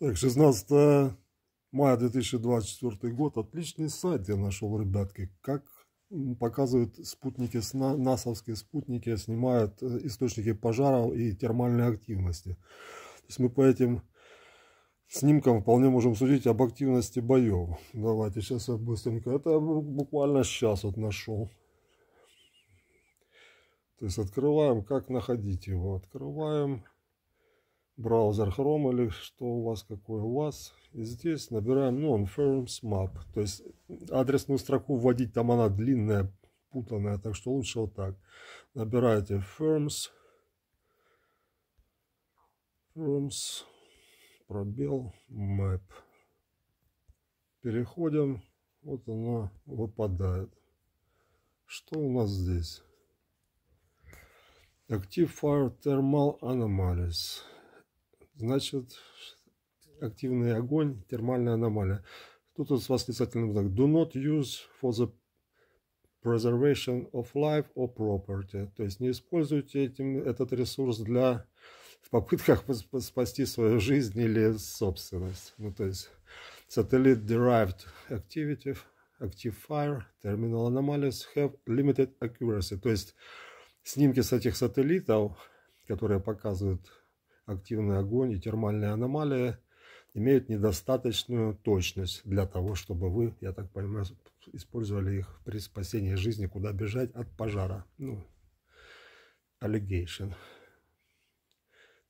Так, 16 мая 2024 год. Отличный сайт я нашел, ребятки. Как показывают спутники, насовские спутники снимают э, источники пожаров и термальной активности. То есть мы по этим снимкам вполне можем судить об активности боев. Давайте сейчас я быстренько. Это буквально сейчас вот нашел. То есть открываем, как находить его. Открываем браузер Chrome или что у вас, какой у вас. И здесь набираем non-firms ну, map. То есть адресную строку вводить, там она длинная, путанная, так что лучше вот так. Набираете firms, firms, пробел, map. Переходим, вот она выпадает. Что у нас здесь? Active Fire Thermal Anomalies. Значит, активный огонь, термальная аномалия. Тут у вас восклицательный знак. Do not use for the preservation of life or property. То есть не используйте этим, этот ресурс для в попытках спасти свою жизнь или собственность. Ну, то есть satellite derived activity, active fire, terminal anomalies have limited accuracy. То есть снимки с этих сателлитов, которые показывают активный огонь и термальная аномалия имеют недостаточную точность для того, чтобы вы, я так понимаю, использовали их при спасении жизни, куда бежать от пожара. Ну, allegation.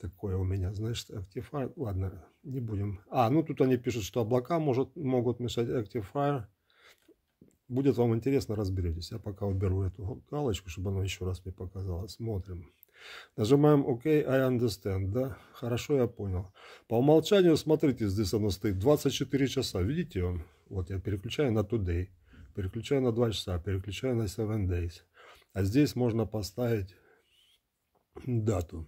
Такое у меня, значит, Actifier. Ладно, не будем. А, ну тут они пишут, что облака может, могут мешать Actifier. Будет вам интересно, разберетесь. Я пока уберу эту галочку, чтобы она еще раз мне показала. Смотрим. Нажимаем ОК, OK, I understand, да? Хорошо, я понял. По умолчанию, смотрите, здесь оно стоит 24 часа, видите он? Вот я переключаю на Today, переключаю на 2 часа, переключаю на 7 days. А здесь можно поставить дату.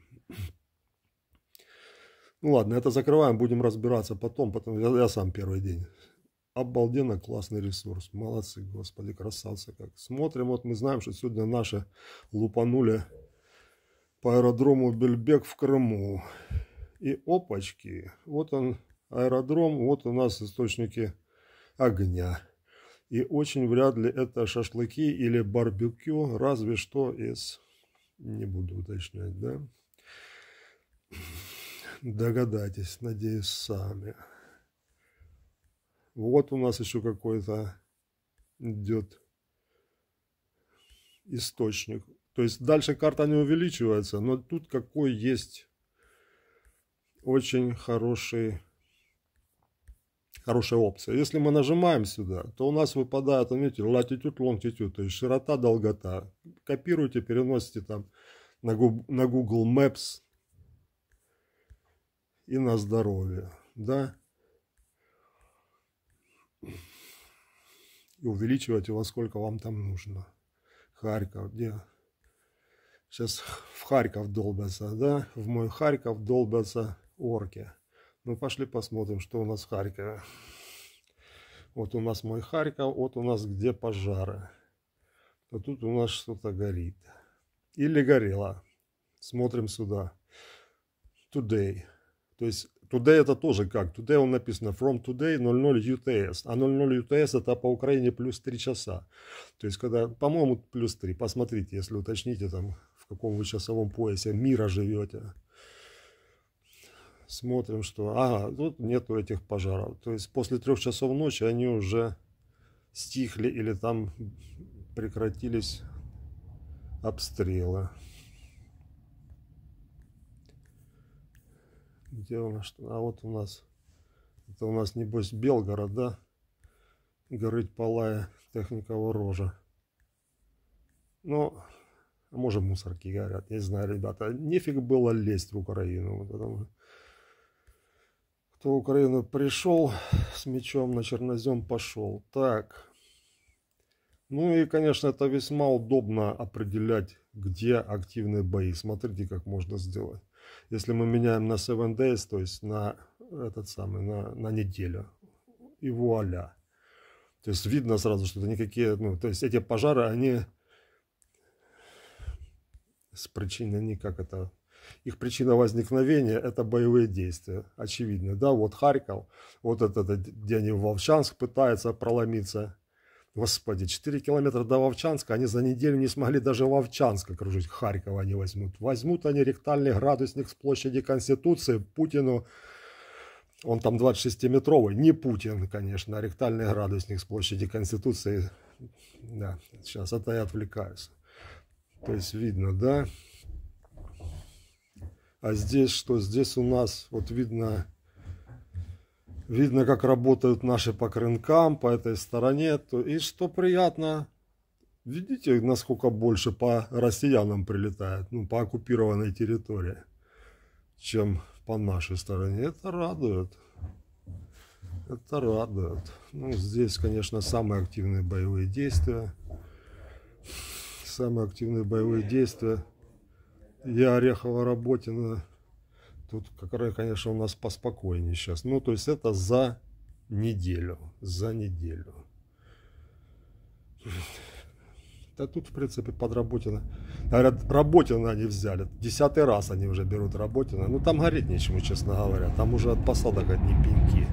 Ну ладно, это закрываем, будем разбираться потом, потом я, я сам первый день. Обалденно классный ресурс. Молодцы, господи, красавцы как. Смотрим, вот мы знаем, что сегодня наши лупанули по аэродрому Бельбек в Крыму. И опачки, вот он аэродром, вот у нас источники огня. И очень вряд ли это шашлыки или барбекю, разве что из... Не буду уточнять, да? Догадайтесь, надеюсь, сами. Вот у нас еще какой-то идет источник то есть дальше карта не увеличивается, но тут какой есть очень хороший, хорошая опция. Если мы нажимаем сюда, то у нас выпадает, видите, latitude, longitude, то есть широта, долгота. Копируйте, переносите там на Google Maps и на здоровье, да. И увеличивайте во сколько вам там нужно. Харьков, где Сейчас в Харьков долбятся, да? В мой Харьков долбятся орки. Ну, пошли посмотрим, что у нас в Харькове. Вот у нас мой Харьков, вот у нас где пожары. А тут у нас что-то горит. Или горело. Смотрим сюда. Today. То есть Today это тоже как? Today он написано from today 00 UTS. А 00 UTS это по Украине плюс 3 часа. То есть, когда, по-моему, плюс 3. Посмотрите, если уточните там каком вы часовом поясе мира живете. Смотрим, что... Ага, тут нету этих пожаров. То есть после трех часов ночи они уже стихли или там прекратились обстрелы. Где у нас? А вот у нас... Это у нас, небось, Белгород, да? Горыть палая техника ворожа. Но ну, а может, мусорки горят. Не знаю, ребята, нефиг было лезть в Украину. Потому... Кто в Украину пришел с мечом на чернозем, пошел. Так. Ну и, конечно, это весьма удобно определять, где активные бои. Смотрите, как можно сделать. Если мы меняем на 7 days, то есть на этот самый, на, на неделю. И вуаля. То есть видно сразу, что это никакие, ну, то есть эти пожары, они с не как это, их причина возникновения – это боевые действия, очевидно, да, вот Харьков, вот этот, э, где они в Волчанск пытаются проломиться, Господи, 4 километра до Вовчанска, они за неделю не смогли даже Вовчанска кружить, Харькова они возьмут. Возьмут они ректальный градусник с площади Конституции, Путину, он там 26-метровый, не Путин, конечно, а ректальный градусник с площади Конституции. Да, сейчас это я отвлекаюсь. То есть видно, да? А здесь что? Здесь у нас вот видно, видно, как работают наши по крынкам по этой стороне. То И что приятно, видите, насколько больше по россиянам прилетает, ну, по оккупированной территории, чем по нашей стороне. Это радует. Это радует. Ну, здесь, конечно, самые активные боевые действия самое активное боевое действие. Я Орехова Работина. Тут, которая, конечно, у нас поспокойнее сейчас. Ну, то есть это за неделю. За неделю. Да тут, в принципе, под Работина. Говорят, Работина они взяли. Десятый раз они уже берут Работина. Ну, там гореть нечему, честно говоря. Там уже от посадок одни пеньки.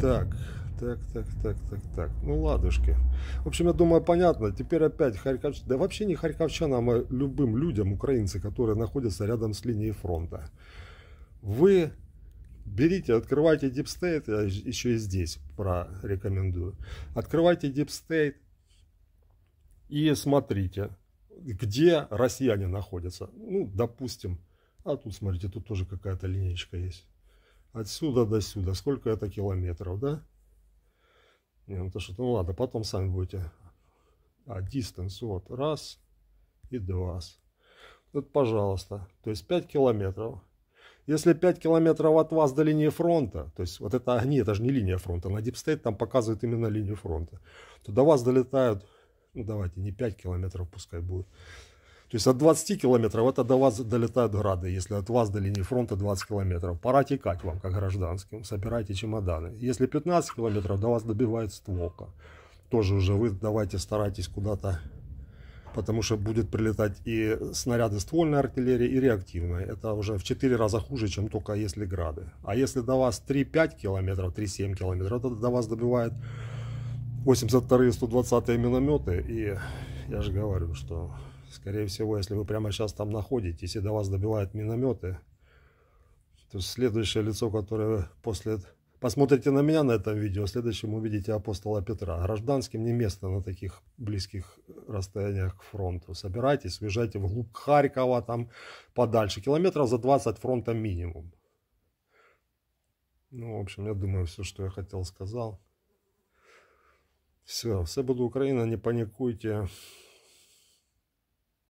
Так так, так, так, так, так. Ну, ладушки. В общем, я думаю, понятно. Теперь опять харьковчан. Да вообще не харьковчанам, а любым людям, украинцы, которые находятся рядом с линией фронта. Вы берите, открывайте Deep State, я еще и здесь прорекомендую. Открывайте Deep State и смотрите, где россияне находятся. Ну, допустим, а тут, смотрите, тут тоже какая-то линейка есть. Отсюда до сюда, сколько это километров, да? Я говорю, что ну ладно, потом сами будете. А, дистанс, вот, раз и два. Вот, пожалуйста. То есть 5 километров. Если 5 километров от вас до линии фронта, то есть вот это огни, это же не линия фронта, на дипстейт там показывает именно линию фронта, то до вас долетают, ну давайте, не 5 километров пускай будет, то есть от 20 километров это до вас долетают грады, если от вас до линии фронта 20 километров. Пора текать вам, как гражданским, собирайте чемоданы. Если 15 километров, до вас добивает стволка. Тоже уже вы давайте старайтесь куда-то, потому что будет прилетать и снаряды ствольной артиллерии, и реактивной. Это уже в 4 раза хуже, чем только если грады. А если до вас 3-5 километров, 3-7 километров, то до вас добивает 82-120 минометы. И я же говорю, что Скорее всего, если вы прямо сейчас там находитесь и до вас добивают минометы, то следующее лицо, которое после... Посмотрите на меня на этом видео, следующим увидите апостола Петра. Гражданским не место на таких близких расстояниях к фронту. Собирайтесь, уезжайте вглубь Харькова, там подальше. Километров за 20 фронта минимум. Ну, в общем, я думаю, все, что я хотел, сказал. Все, все буде Украина, не паникуйте.